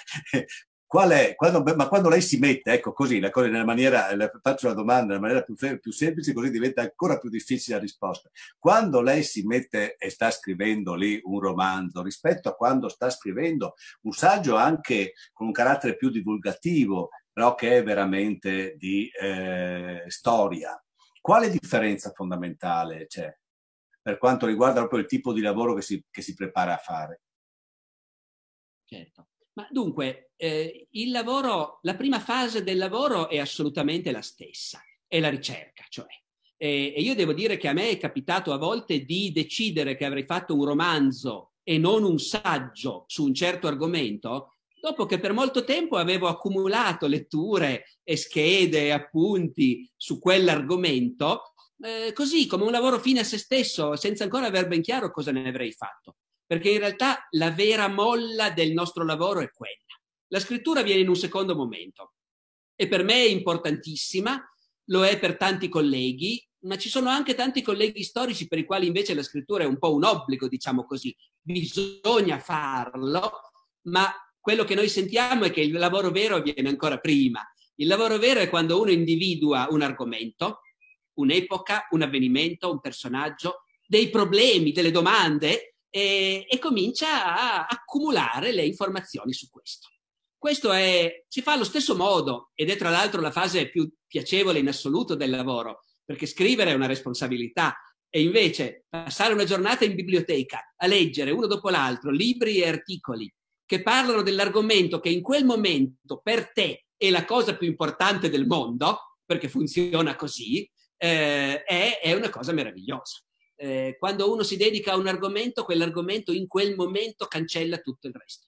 qual è, quando, ma quando lei si mette, ecco così, la cosa nella maniera, le faccio la domanda nella maniera più, più, semplice, così diventa ancora più difficile la risposta. Quando lei si mette e sta scrivendo lì un romanzo, rispetto a quando sta scrivendo un saggio anche con un carattere più divulgativo, però che è veramente di eh, storia, quale differenza fondamentale c'è per quanto riguarda proprio il tipo di lavoro che si, che si prepara a fare? Certo. Ma dunque, eh, lavoro, la prima fase del lavoro è assolutamente la stessa, è la ricerca, cioè. E, e io devo dire che a me è capitato a volte di decidere che avrei fatto un romanzo e non un saggio su un certo argomento, dopo che per molto tempo avevo accumulato letture e schede e appunti su quell'argomento, eh, così come un lavoro fine a se stesso, senza ancora aver ben chiaro cosa ne avrei fatto perché in realtà la vera molla del nostro lavoro è quella. La scrittura viene in un secondo momento e per me è importantissima, lo è per tanti colleghi, ma ci sono anche tanti colleghi storici per i quali invece la scrittura è un po' un obbligo, diciamo così, bisogna farlo, ma quello che noi sentiamo è che il lavoro vero avviene ancora prima. Il lavoro vero è quando uno individua un argomento, un'epoca, un avvenimento, un personaggio, dei problemi, delle domande e, eh, e comincia a accumulare le informazioni su questo. Questo è, si fa allo stesso modo ed è tra l'altro la fase più piacevole in assoluto del lavoro, perché scrivere è una responsabilità e invece passare una giornata in biblioteca a leggere uno dopo l'altro libri e articoli che parlano dell'argomento che in quel momento per te è la cosa più importante del mondo, perché funziona così, eh, è, è una cosa meravigliosa eh, quando uno si dedica a un argomento, quell'argomento in quel momento cancella tutto il resto.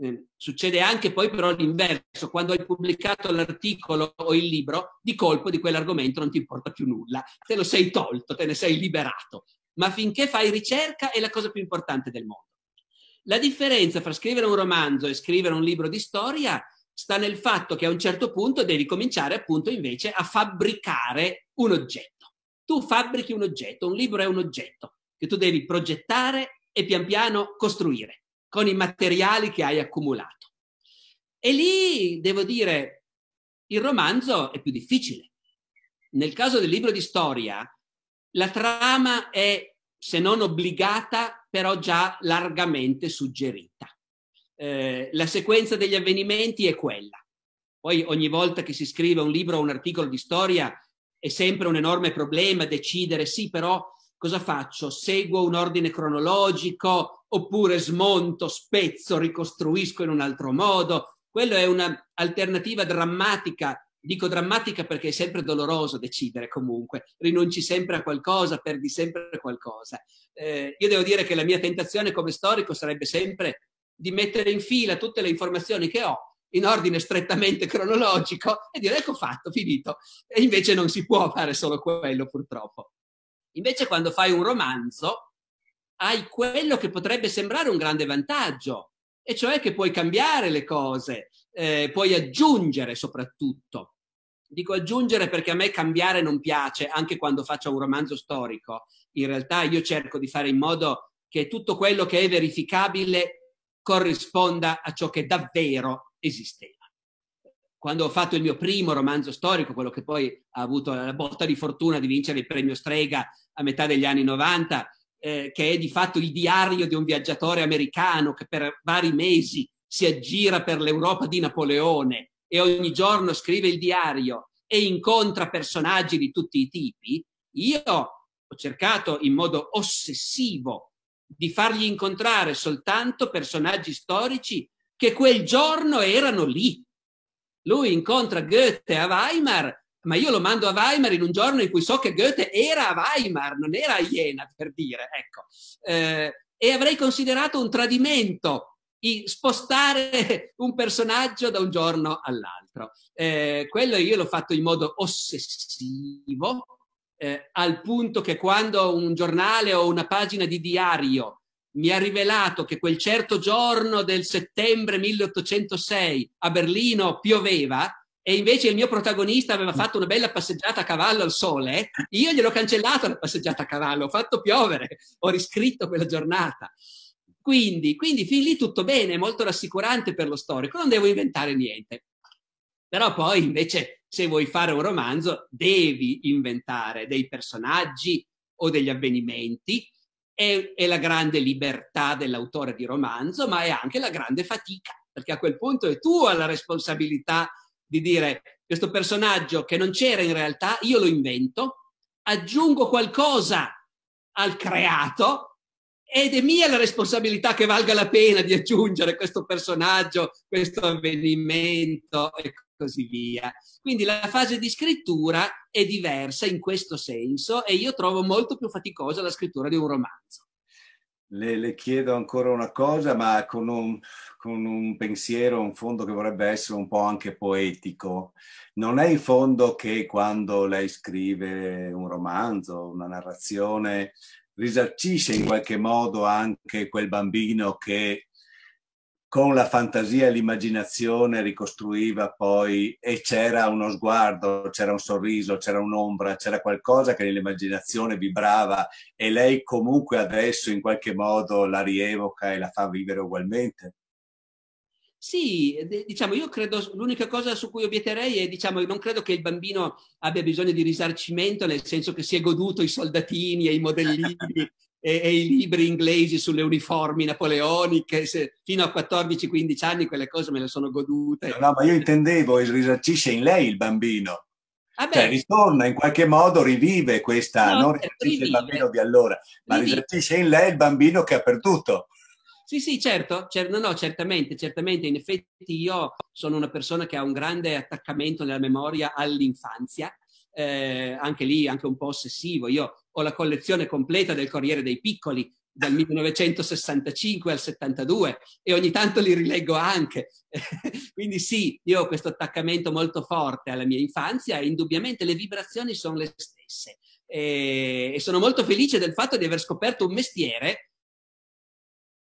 Eh, succede anche poi però l'inverso, quando hai pubblicato l'articolo o il libro, di colpo di quell'argomento non ti importa più nulla, te lo sei tolto, te ne sei liberato, ma finché fai ricerca è la cosa più importante del mondo. La differenza fra scrivere un romanzo e scrivere un libro di storia sta nel fatto che a un certo punto devi cominciare appunto invece a fabbricare un oggetto tu fabbrichi un oggetto, un libro è un oggetto che tu devi progettare e pian piano costruire con i materiali che hai accumulato. E lì, devo dire, il romanzo è più difficile. Nel caso del libro di storia, la trama è, se non obbligata, però già largamente suggerita. Eh, la sequenza degli avvenimenti è quella. Poi ogni volta che si scrive un libro o un articolo di storia è sempre un enorme problema decidere sì, però cosa faccio? Seguo un ordine cronologico oppure smonto, spezzo, ricostruisco in un altro modo? Quello è un'alternativa drammatica. Dico drammatica perché è sempre doloroso decidere comunque, rinunci sempre a qualcosa, perdi sempre qualcosa. Eh, io devo dire che la mia tentazione come storico sarebbe sempre di mettere in fila tutte le informazioni che ho in ordine strettamente cronologico e dire ecco fatto, finito. E invece non si può fare solo quello purtroppo. Invece quando fai un romanzo hai quello che potrebbe sembrare un grande vantaggio, e cioè che puoi cambiare le cose, eh, puoi aggiungere soprattutto. Dico aggiungere perché a me cambiare non piace, anche quando faccio un romanzo storico. In realtà io cerco di fare in modo che tutto quello che è verificabile corrisponda a ciò che davvero esisteva. Quando ho fatto il mio primo romanzo storico, quello che poi ha avuto la botta di fortuna di vincere il premio Strega a metà degli anni 90, eh, che è di fatto il diario di un viaggiatore americano che per vari mesi si aggira per l'Europa di Napoleone e ogni giorno scrive il diario e incontra personaggi di tutti i tipi, io ho cercato in modo ossessivo di fargli incontrare soltanto personaggi storici che quel giorno erano lì. Lui incontra Goethe a Weimar, ma io lo mando a Weimar in un giorno in cui so che Goethe era a Weimar, non era a Jena, per dire, ecco. Eh, e avrei considerato un tradimento spostare un personaggio da un giorno all'altro. Eh, quello io l'ho fatto in modo ossessivo, eh, al punto che quando un giornale o una pagina di diario mi ha rivelato che quel certo giorno del settembre 1806 a Berlino pioveva e invece il mio protagonista aveva fatto una bella passeggiata a cavallo al sole, io gliel'ho cancellato la passeggiata a cavallo, ho fatto piovere, ho riscritto quella giornata. Quindi, quindi fin lì tutto bene, molto rassicurante per lo storico, non devo inventare niente. Però poi invece se vuoi fare un romanzo devi inventare dei personaggi o degli avvenimenti è, è la grande libertà dell'autore di romanzo, ma è anche la grande fatica, perché a quel punto è tu la responsabilità di dire questo personaggio che non c'era in realtà, io lo invento, aggiungo qualcosa al creato ed è mia la responsabilità che valga la pena di aggiungere questo personaggio, questo avvenimento e così via. Quindi la fase di scrittura è diversa in questo senso e io trovo molto più faticosa la scrittura di un romanzo. Le, le chiedo ancora una cosa, ma con un, con un pensiero, un fondo che vorrebbe essere un po' anche poetico. Non è in fondo che quando lei scrive un romanzo, una narrazione, risarcisce in qualche modo anche quel bambino che con la fantasia e l'immaginazione ricostruiva poi e c'era uno sguardo, c'era un sorriso, c'era un'ombra, c'era qualcosa che nell'immaginazione vibrava e lei comunque adesso in qualche modo la rievoca e la fa vivere ugualmente. Sì, diciamo, io credo, l'unica cosa su cui obietterei è, diciamo, non credo che il bambino abbia bisogno di risarcimento, nel senso che si è goduto i soldatini e i modellini e, e, i libri inglesi sulle uniformi napoleoniche, se, fino a 14-15 anni quelle cose me le sono godute. No, no ma io intendevo, risarcisce in lei il bambino. Ah cioè, ritorna in qualche modo, rivive questa, no, non cioè, risarcisce il bambino di allora, ma rivive. in lei il bambino che ha perduto. Sì, sì, certo, cer- no, no, certamente, certamente. In effetti io sono una persona che ha un grande attaccamento nella memoria all'infanzia, eh, anche lì, anche un po' ossessivo. Io ho la collezione completa del Corriere dei Piccoli dal 1965 al 72 e ogni tanto li rileggo anche. Quindi sì, io ho questo attaccamento molto forte alla mia infanzia e indubbiamente le vibrazioni sono le stesse. E, e sono molto felice del fatto di aver scoperto un mestiere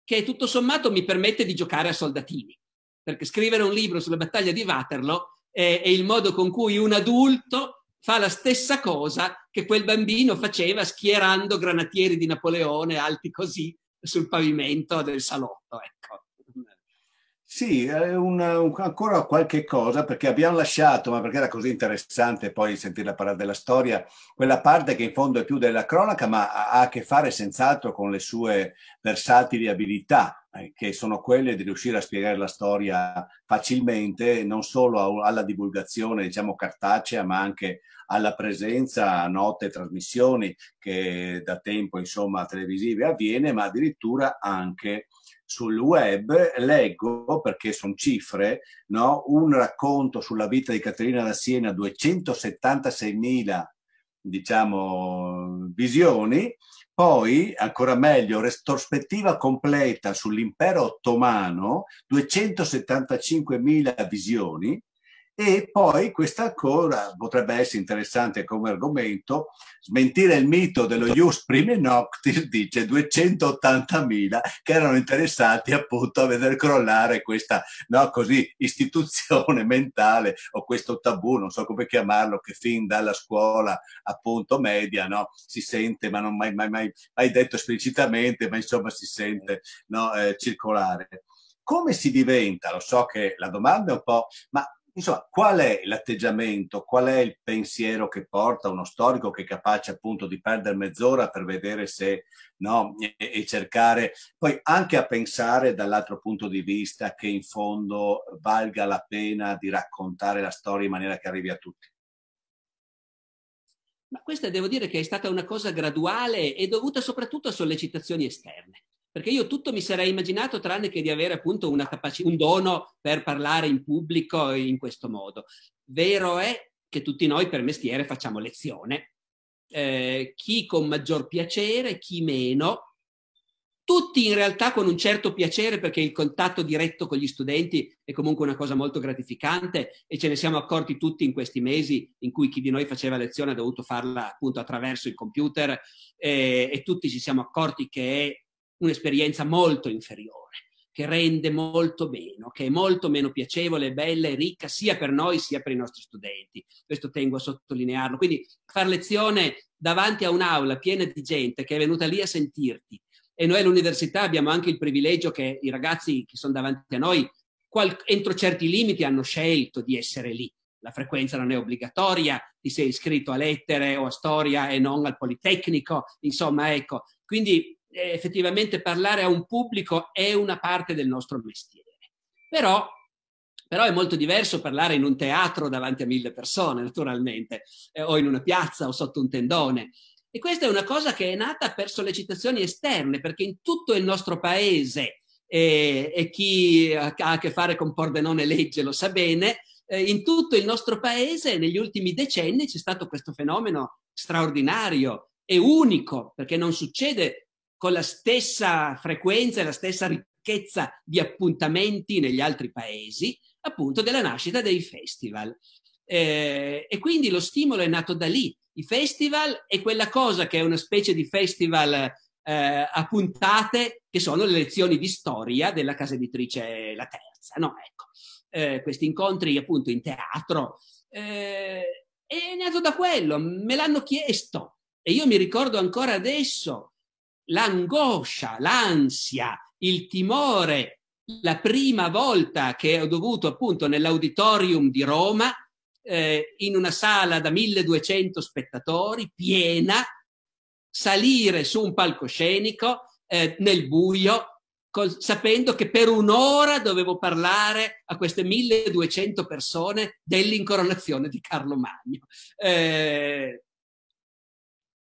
che tutto sommato mi permette di giocare a soldatini, perché scrivere un libro sulla battaglia di Waterloo è, è il modo con cui un adulto fa la stessa cosa che quel bambino faceva schierando granatieri di Napoleone alti così sul pavimento del salotto. Ecco. Sì, una, un, ancora qualche cosa perché abbiamo lasciato, ma perché era così interessante poi sentirla parlare della storia, quella parte che in fondo è più della cronaca, ma ha a che fare senz'altro con le sue versatili abilità eh, che sono quelle di riuscire a spiegare la storia facilmente, non solo alla divulgazione diciamo, cartacea, ma anche alla presenza a note trasmissioni che da tempo insomma, televisive avviene, ma addirittura anche sul web leggo, perché sono cifre, no? un racconto sulla vita di Caterina da Siena, 276.000 diciamo, visioni, poi, ancora meglio, retrospettiva completa sull'impero ottomano, 275.000 visioni, e poi questa ancora potrebbe essere interessante come argomento, smentire il mito dello Ius Prime Noctis, dice 280.000 che erano interessati appunto a vedere crollare questa no, così, istituzione mentale o questo tabù, non so come chiamarlo, che fin dalla scuola appunto media no, si sente, ma non mai, mai, mai, mai detto esplicitamente, ma insomma si sente no, eh, circolare. Come si diventa? Lo so che la domanda è un po', ma Insomma, qual è l'atteggiamento, qual è il pensiero che porta uno storico che è capace appunto di perdere mezz'ora per vedere se no e, e cercare poi anche a pensare dall'altro punto di vista che in fondo valga la pena di raccontare la storia in maniera che arrivi a tutti? Ma questa devo dire che è stata una cosa graduale e dovuta soprattutto a sollecitazioni esterne. Perché io tutto mi sarei immaginato tranne che di avere appunto una capaci- un dono per parlare in pubblico in questo modo. Vero è che tutti noi per mestiere facciamo lezione, eh, chi con maggior piacere, chi meno, tutti in realtà con un certo piacere perché il contatto diretto con gli studenti è comunque una cosa molto gratificante e ce ne siamo accorti tutti in questi mesi in cui chi di noi faceva lezione ha dovuto farla appunto attraverso il computer eh, e tutti ci siamo accorti che è un'esperienza molto inferiore, che rende molto meno, che è molto meno piacevole, bella e ricca sia per noi sia per i nostri studenti. Questo tengo a sottolinearlo. Quindi far lezione davanti a un'aula piena di gente che è venuta lì a sentirti. E noi all'università abbiamo anche il privilegio che i ragazzi che sono davanti a noi, qual- entro certi limiti, hanno scelto di essere lì. La frequenza non è obbligatoria, ti sei iscritto a lettere o a storia e non al Politecnico, insomma, ecco. Quindi effettivamente parlare a un pubblico è una parte del nostro mestiere. Però, però è molto diverso parlare in un teatro davanti a mille persone, naturalmente, eh, o in una piazza o sotto un tendone. E questa è una cosa che è nata per sollecitazioni esterne, perché in tutto il nostro paese, eh, e chi ha a che fare con Pordenone legge lo sa bene, eh, in tutto il nostro paese negli ultimi decenni c'è stato questo fenomeno straordinario e unico, perché non succede con la stessa frequenza e la stessa ricchezza di appuntamenti negli altri paesi, appunto della nascita dei festival. Eh, e quindi lo stimolo è nato da lì. I festival e quella cosa che è una specie di festival eh, a puntate che sono le lezioni di storia della casa editrice La Terza, no? Ecco, eh, questi incontri appunto in teatro. Eh, è nato da quello, me l'hanno chiesto e io mi ricordo ancora adesso l'angoscia, l'ansia, il timore. La prima volta che ho dovuto appunto nell'auditorium di Roma, eh, in una sala da 1200 spettatori, piena, salire su un palcoscenico eh, nel buio, col, sapendo che per un'ora dovevo parlare a queste 1200 persone dell'incoronazione di Carlo Magno. Eh,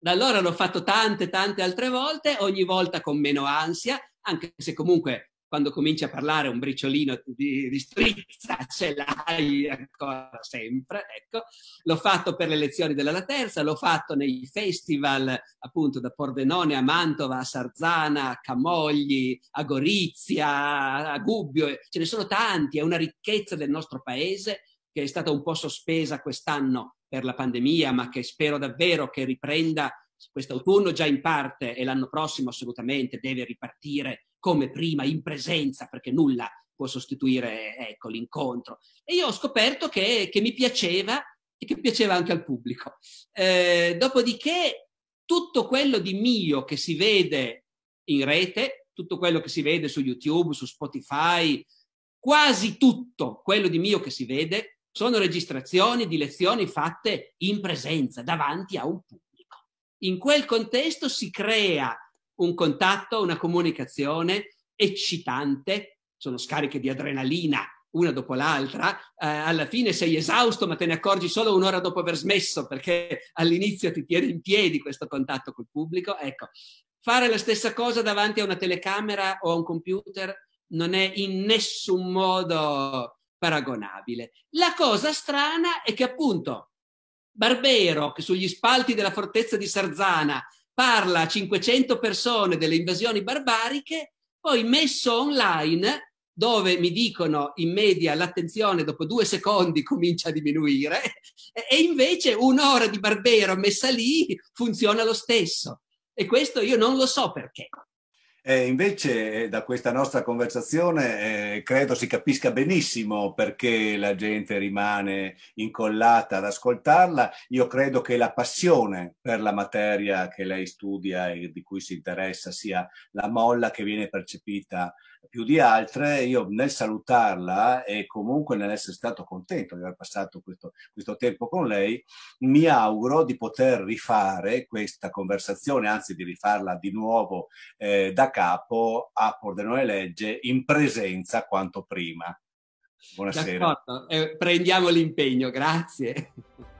da allora l'ho fatto tante, tante altre volte, ogni volta con meno ansia, anche se comunque quando cominci a parlare un briciolino di, di strizza ce l'hai ancora sempre, ecco. L'ho fatto per le lezioni della La Terza, l'ho fatto nei festival appunto da Pordenone a Mantova, a Sarzana, a Camogli, a Gorizia, a Gubbio, ce ne sono tanti, è una ricchezza del nostro paese che è stata un po' sospesa quest'anno per la pandemia, ma che spero davvero che riprenda quest'autunno già in parte e l'anno prossimo assolutamente deve ripartire come prima in presenza perché nulla può sostituire ecco, l'incontro. E io ho scoperto che, che, mi piaceva e che piaceva anche al pubblico. Eh, dopodiché tutto quello di mio che si vede in rete, tutto quello che si vede su YouTube, su Spotify, quasi tutto quello di mio che si vede sono registrazioni di lezioni fatte in presenza, davanti a un pubblico. In quel contesto si crea un contatto, una comunicazione eccitante, sono scariche di adrenalina una dopo l'altra, eh, alla fine sei esausto ma te ne accorgi solo un'ora dopo aver smesso perché all'inizio ti tiene in piedi questo contatto col pubblico. Ecco, fare la stessa cosa davanti a una telecamera o a un computer non è in nessun modo paragonabile. La cosa strana è che appunto Barbero, che sugli spalti della fortezza di Sarzana parla a 500 persone delle invasioni barbariche, poi messo online dove mi dicono in media l'attenzione dopo due secondi comincia a diminuire e invece un'ora di Barbero messa lì funziona lo stesso. E questo io non lo so perché. E invece eh, da questa nostra conversazione eh, credo si capisca benissimo perché la gente rimane incollata ad ascoltarla. Io credo che la passione per la materia che lei studia e di cui si interessa sia la molla che viene percepita più di altre, io nel salutarla e comunque nell'essere stato contento di aver passato questo, questo tempo con lei, mi auguro di poter rifare questa conversazione, anzi di rifarla di nuovo eh, da capo a Pordenone Legge in presenza quanto prima. Buonasera. Eh, prendiamo l'impegno, grazie.